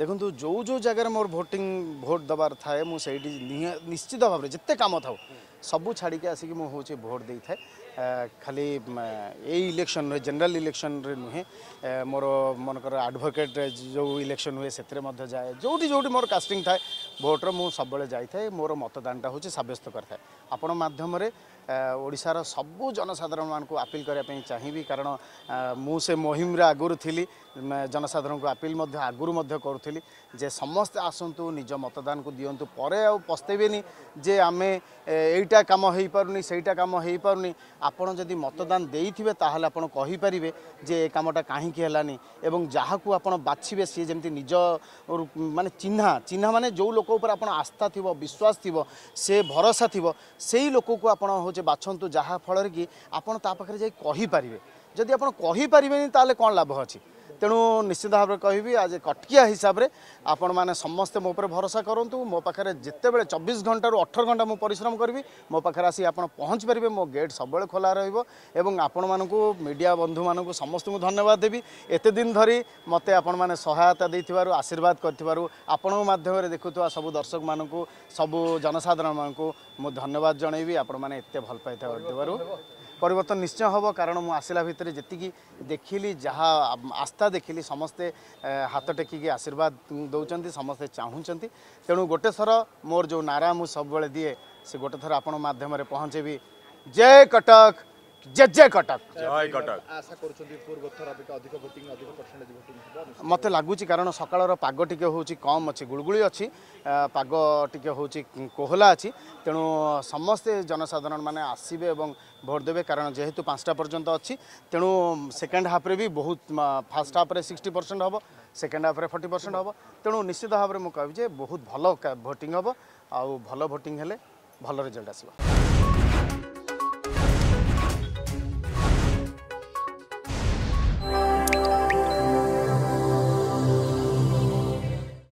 ଦେଖନ୍ତୁ ଯେଉଁ ଯେଉଁ ଜାଗାରେ ମୋର ଭୋଟିଂ ଭୋଟ ଦେବାର ଥାଏ ମୁଁ ସେଇଠି ନିଶ୍ଚିତ ଭାବରେ ଯେତେ କାମ ଥାଉ ସବୁ ଛାଡ଼ିକି ଆସିକି ମୁଁ ହେଉଛି ଭୋଟ ଦେଇଥାଏ ଖାଲି ଏଇ ଇଲେକ୍ସନରେ ଜେନେରାଲ ଇଲେକ୍ସନରେ ନୁହେଁ ମୋର ମନେକର ଆଡ଼ଭୋକେଟ୍ ଯେଉଁ ଇଲେକ୍ସନ ହୁଏ ସେଥିରେ ମଧ୍ୟ ଯାଏ ଯେଉଁଠି ଯେଉଁଠି ମୋର କାଷ୍ଟିଂ ଥାଏ ଭୋଟର ମୁଁ ସବୁବେଳେ ଯାଇଥାଏ ମୋର ମତଦାନଟା ହେଉଛି ସାବ୍ୟସ୍ତ କରିଥାଏ ଆପଣ ମାଧ୍ୟମରେ ଓଡ଼ିଶାର ସବୁ ଜନସାଧାରଣମାନଙ୍କୁ ଆପିଲ୍ କରିବା ପାଇଁ ଚାହିଁବି କାରଣ ମୁଁ ସେ ମହିମରେ ଆଗରୁ ଥିଲି ଜନସାଧାରଣଙ୍କୁ ଆପିଲ୍ ମଧ୍ୟ ଆଗରୁ ମଧ୍ୟ କରୁଥିଲି ଯେ ସମସ୍ତେ ଆସନ୍ତୁ ନିଜ ମତଦାନକୁ ଦିଅନ୍ତୁ ପରେ ଆଉ ପସ୍ତେଇବେନି ଯେ ଆମେ ଏଇଟା କାମ ହୋଇପାରୁନି ସେଇଟା କାମ ହୋଇପାରୁନି ଆପଣ ଯଦି ମତଦାନ ଦେଇଥିବେ ତାହେଲେ ଆପଣ କହିପାରିବେ ଯେ ଏ କାମଟା କାହିଁକି ହେଲାନି ଏବଂ ଯାହାକୁ ଆପଣ ବାଛିବେ ସିଏ ଯେମିତି ନିଜ ମାନେ ଚିହ୍ନା ଚିହ୍ନା ମାନେ ଯେଉଁ ଲୋକ ଉପରେ ଆପଣ ଆସ୍ଥା ଥିବ ବିଶ୍ୱାସ ଥିବ ସେ ଭରସା ଥିବ ସେଇ ଲୋକକୁ ଆପଣ চাহুছে ବାଛନ୍ତୁ ଯାହାଫଳରେ କି ଆପଣ ତା ପାଖରେ ଯାଇ କହିପାରିବେ ଯଦି ଆପଣ କହିପାରିବେନି ତାହେଲେ କ'ଣ ଲାଭ ଅଛି तेणु निश्चित भावना कि कटकिया हिसाबले आपण मे समे मोपर भरोसा मो पार्ने जेबे चबिस घन्टाहरू अठर घन्टा म परिश्रम गरी मो पार्सि आँचिपारे म गेट सबै खोला रहे आपण मिडिया बन्धु म समस्त धन्यवाद देबि एतेदिन धरि म सहायता दिथ आशीर्वाद गरिथम सबै दर्शक म सबै जनसाधारण म धन्यवाद जनैबि आपण मते भइदेबु ପରିବର୍ତ୍ତନ ନିଶ୍ଚୟ ହେବ କାରଣ ମୁଁ ଆସିଲା ଭିତରେ ଯେତିକି ଦେଖିଲି ଯାହା ଆସ୍ଥା ଦେଖିଲି ସମସ୍ତେ ହାତ ଟେକିକି ଆଶୀର୍ବାଦ ଦେଉଛନ୍ତି ସମସ୍ତେ ଚାହୁଁଛନ୍ତି ତେଣୁ ଗୋଟେ ଥର ମୋର ଯେଉଁ ନାରା ମୁଁ ସବୁବେଳେ ଦିଏ ସେ ଗୋଟେ ଥର ଆପଣ ମାଧ୍ୟମରେ ପହଞ୍ଚେବି ଜୟ କଟକ জে জে কটক জয় কটক আশা করছন্তি পূর্ব থর অপেক্ষা অধিক ভোটিং অধিক পার্সেন্টেজ ভোটিং মতে লাগুচি কারণ সকালর পাগ টিকে হচ্ছে কম অছি গুড়গুড়ি অছি পাগ টিকে হচ্ছে কোহলা আছে তেণু সমস্তে জনসাধারণ মানে আসবে এবং ভোট দেবে কারণ যেহেতু পাঁচটা পর্যন্ত অছি তেণু সেকেন্ড হাফরে বি বহুত ফার্স্ট হাফরে সিক্সটি পরসেন্ট হব সেকেন্ড হাফরে ফর্টি পরসেন্ট হব তেণু নিশ্চিত ভাবে মু কবি যে বহুত ভাল ভোটিং হব আউ ভাল ভোটিং হলে ভাল রেজল্ট আসবে